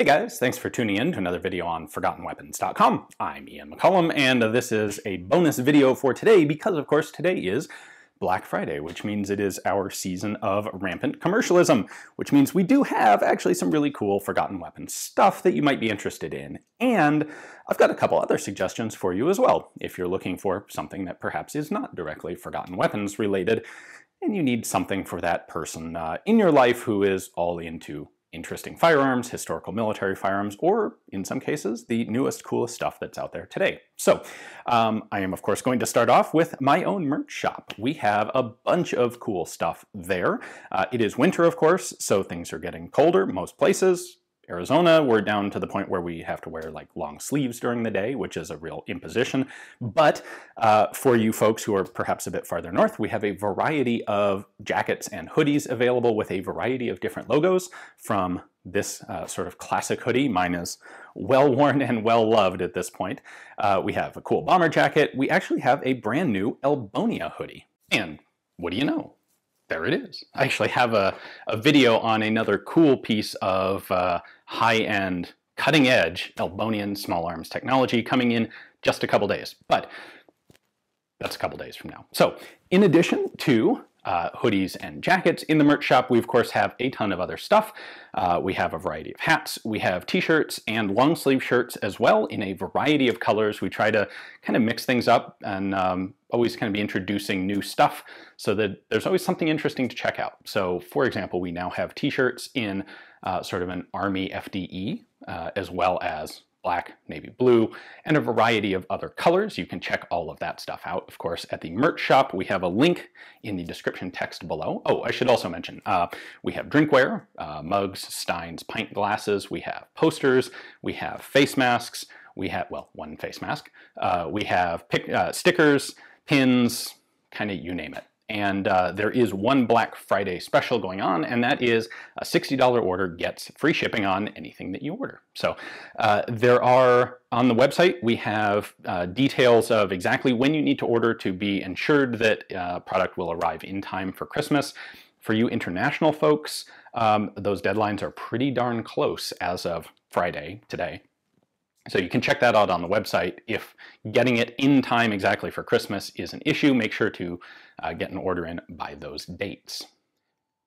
Hey guys, thanks for tuning in to another video on ForgottenWeapons.com. I'm Ian McCollum, and this is a bonus video for today because, of course, today is Black Friday, which means it is our season of rampant commercialism, which means we do have actually some really cool Forgotten Weapons stuff that you might be interested in. And I've got a couple other suggestions for you as well, if you're looking for something that perhaps is not directly Forgotten Weapons related, and you need something for that person uh, in your life who is all into interesting firearms, historical military firearms, or in some cases, the newest, coolest stuff that's out there today. So um, I am, of course, going to start off with my own merch shop. We have a bunch of cool stuff there. Uh, it is winter, of course, so things are getting colder most places, Arizona, we're down to the point where we have to wear like long sleeves during the day, which is a real imposition. But uh, for you folks who are perhaps a bit farther north, we have a variety of jackets and hoodies available with a variety of different logos from this uh, sort of classic hoodie. Mine is well worn and well loved at this point. Uh, we have a cool bomber jacket. We actually have a brand new Elbonia hoodie. And what do you know? there it is. I actually have a, a video on another cool piece of uh, high-end, cutting-edge Elbonian small arms technology coming in just a couple days. But that's a couple days from now. So in addition to uh, hoodies and jackets. In the merch shop, we of course have a ton of other stuff. Uh, we have a variety of hats, we have t-shirts and long sleeve shirts as well in a variety of colors. We try to kind of mix things up and um, always kind of be introducing new stuff so that there's always something interesting to check out. So for example, we now have t-shirts in uh, sort of an army FDE uh, as well as black, navy blue, and a variety of other colors. You can check all of that stuff out, of course, at the merch shop. We have a link in the description text below. Oh, I should also mention, uh, we have drinkware, uh, mugs, steins, pint glasses, we have posters, we have face masks, we have, well, one face mask, uh, we have pic uh, stickers, pins, kind of you name it and uh, there is one Black Friday special going on, and that is a $60 order gets free shipping on anything that you order. So uh, there are, on the website, we have uh, details of exactly when you need to order to be ensured that uh, product will arrive in time for Christmas. For you international folks, um, those deadlines are pretty darn close as of Friday, today. So you can check that out on the website. If getting it in time exactly for Christmas is an issue, make sure to uh, get an order in by those dates.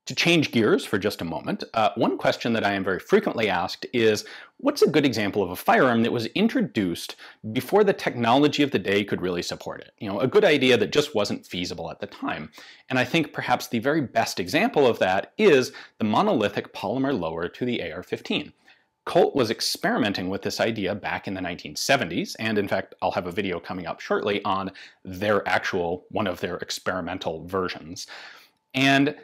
To change gears for just a moment, uh, one question that I am very frequently asked is, what's a good example of a firearm that was introduced before the technology of the day could really support it? You know, a good idea that just wasn't feasible at the time. And I think perhaps the very best example of that is the monolithic polymer lower to the AR-15. Colt was experimenting with this idea back in the 1970s, and in fact, I'll have a video coming up shortly on their actual, one of their experimental versions. And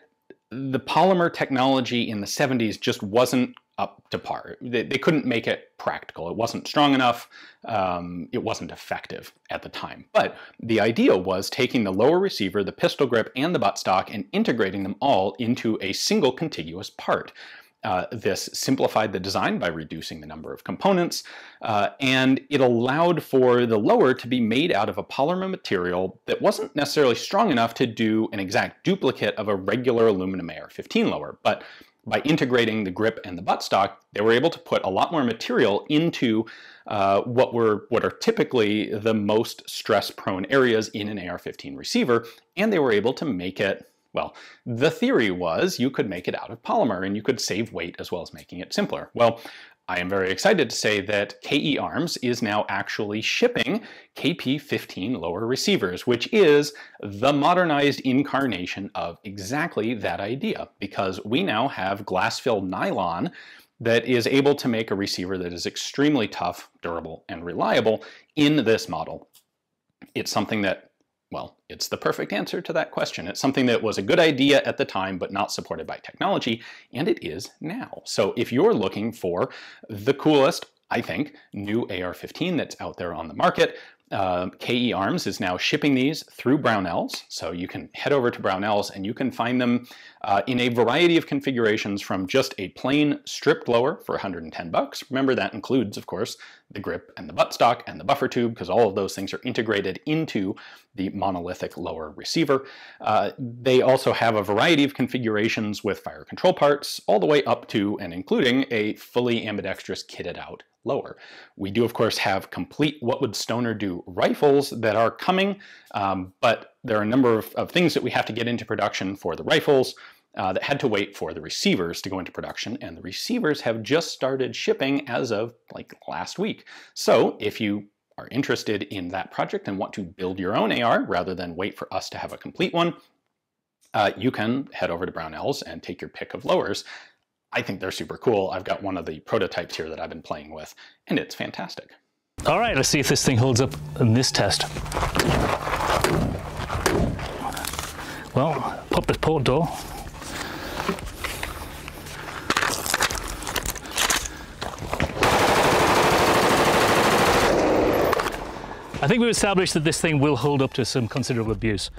the polymer technology in the 70s just wasn't up to par. They, they couldn't make it practical. It wasn't strong enough. Um, it wasn't effective at the time. But the idea was taking the lower receiver, the pistol grip, and the buttstock and integrating them all into a single contiguous part. Uh, this simplified the design by reducing the number of components, uh, and it allowed for the lower to be made out of a polymer material that wasn't necessarily strong enough to do an exact duplicate of a regular aluminum AR-15 lower, but by integrating the grip and the buttstock, they were able to put a lot more material into uh, what were what are typically the most stress-prone areas in an AR-15 receiver, and they were able to make it well, the theory was you could make it out of polymer and you could save weight as well as making it simpler. Well, I am very excited to say that KE Arms is now actually shipping KP15 lower receivers, which is the modernized incarnation of exactly that idea, because we now have glass-filled nylon that is able to make a receiver that is extremely tough, durable, and reliable in this model. It's something that well, it's the perfect answer to that question. It's something that was a good idea at the time, but not supported by technology, and it is now. So if you're looking for the coolest, I think, new AR-15 that's out there on the market, uh, KE Arms is now shipping these through Brownells. So you can head over to Brownells and you can find them uh, in a variety of configurations from just a plain stripped lower for 110 bucks. Remember that includes, of course, the grip and the buttstock and the buffer tube because all of those things are integrated into the monolithic lower receiver. Uh, they also have a variety of configurations with fire control parts all the way up to and including a fully ambidextrous kitted out lower. We do, of course, have complete What Would Stoner Do rifles that are coming, um, but there are a number of, of, things that we have to get into production for the rifles uh, that had to wait for the receivers to go into production, and the receivers have just started shipping as of like last week. So if you are interested in that project and want to build your own AR rather than wait for us to have a complete one, uh, you can head over to Brownells and take your pick of lowers. I think they're super cool. I've got one of the prototypes here that I've been playing with, and it's fantastic. All right, let's see if this thing holds up in this test. Well, pop the port door. I think we've established that this thing will hold up to some considerable abuse.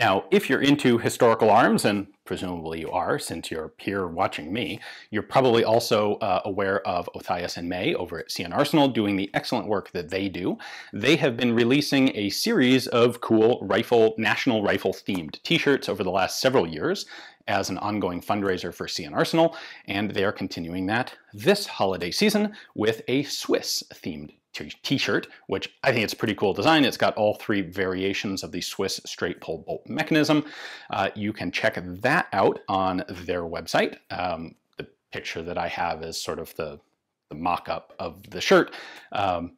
Now, if you're into historical arms, and presumably you are since you're here watching me, you're probably also uh, aware of Othias and May over at CN Arsenal doing the excellent work that they do. They have been releasing a series of cool rifle, national rifle themed t-shirts over the last several years as an ongoing fundraiser for CN Arsenal, and they are continuing that this holiday season with a Swiss themed t-shirt, which I think it's pretty cool design. It's got all three variations of the Swiss straight pull bolt mechanism. Uh, you can check that out on their website. Um, the picture that I have is sort of the, the mock-up of the shirt. Um,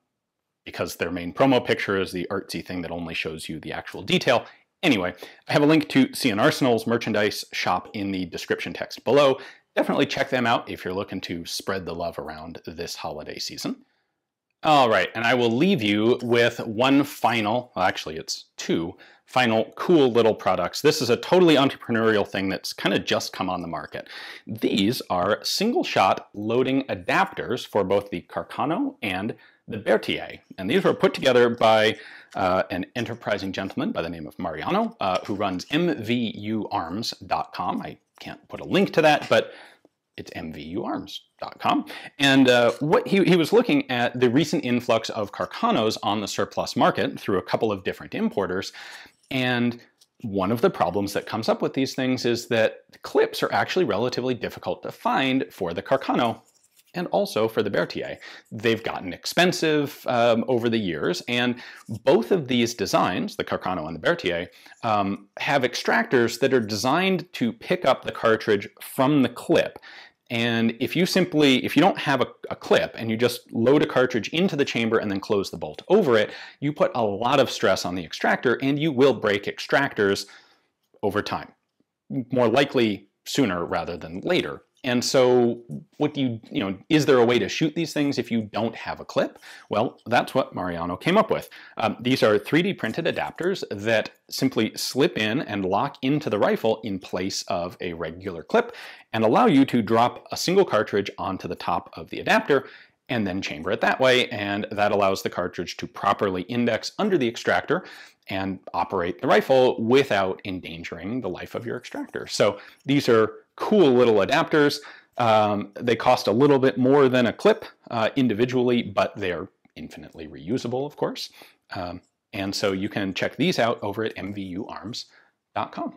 because their main promo picture is the artsy thing that only shows you the actual detail. Anyway, I have a link to CN Arsenal's merchandise shop in the description text below. Definitely check them out if you're looking to spread the love around this holiday season. All right, and I will leave you with one final, well, actually it's two, final cool little products. This is a totally entrepreneurial thing that's kind of just come on the market. These are single-shot loading adapters for both the Carcano and the Berthier. And these were put together by uh, an enterprising gentleman by the name of Mariano, uh, who runs mvuarms.com. I can't put a link to that, but it's mvuarms.com. And uh, what he, he was looking at the recent influx of Carcanos on the surplus market through a couple of different importers. And one of the problems that comes up with these things is that clips are actually relatively difficult to find for the Carcano and also for the Berthier. They've gotten expensive um, over the years, and both of these designs, the Carcano and the Berthier, um, have extractors that are designed to pick up the cartridge from the clip. And if you simply, if you don't have a, a, clip and you just load a cartridge into the chamber and then close the bolt over it, you put a lot of stress on the extractor and you will break extractors over time. More likely sooner rather than later. And so what do you, you know, is there a way to shoot these things if you don't have a clip? Well, that's what Mariano came up with. Um, these are 3D printed adapters that simply slip in and lock into the rifle in place of a regular clip and allow you to drop a single cartridge onto the top of the adapter and then chamber it that way, and that allows the cartridge to properly index under the extractor and operate the rifle without endangering the life of your extractor. So these are cool little adapters. Um, they cost a little bit more than a clip uh, individually, but they're infinitely reusable, of course. Um, and so you can check these out over at mvuarms.com.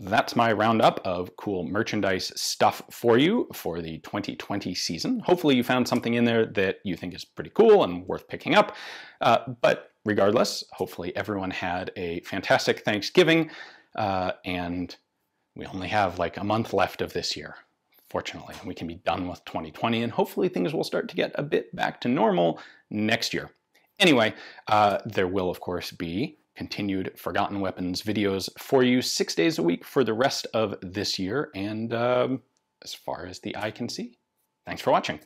that's my roundup of cool merchandise stuff for you for the 2020 season. Hopefully you found something in there that you think is pretty cool and worth picking up. Uh, but regardless, hopefully everyone had a fantastic Thanksgiving uh, and we only have like a month left of this year. Fortunately, we can be done with 2020 and hopefully things will start to get a bit back to normal next year. Anyway, uh, there will of course be continued Forgotten Weapons videos for you six days a week for the rest of this year and um, as far as the eye can see. Thanks for watching.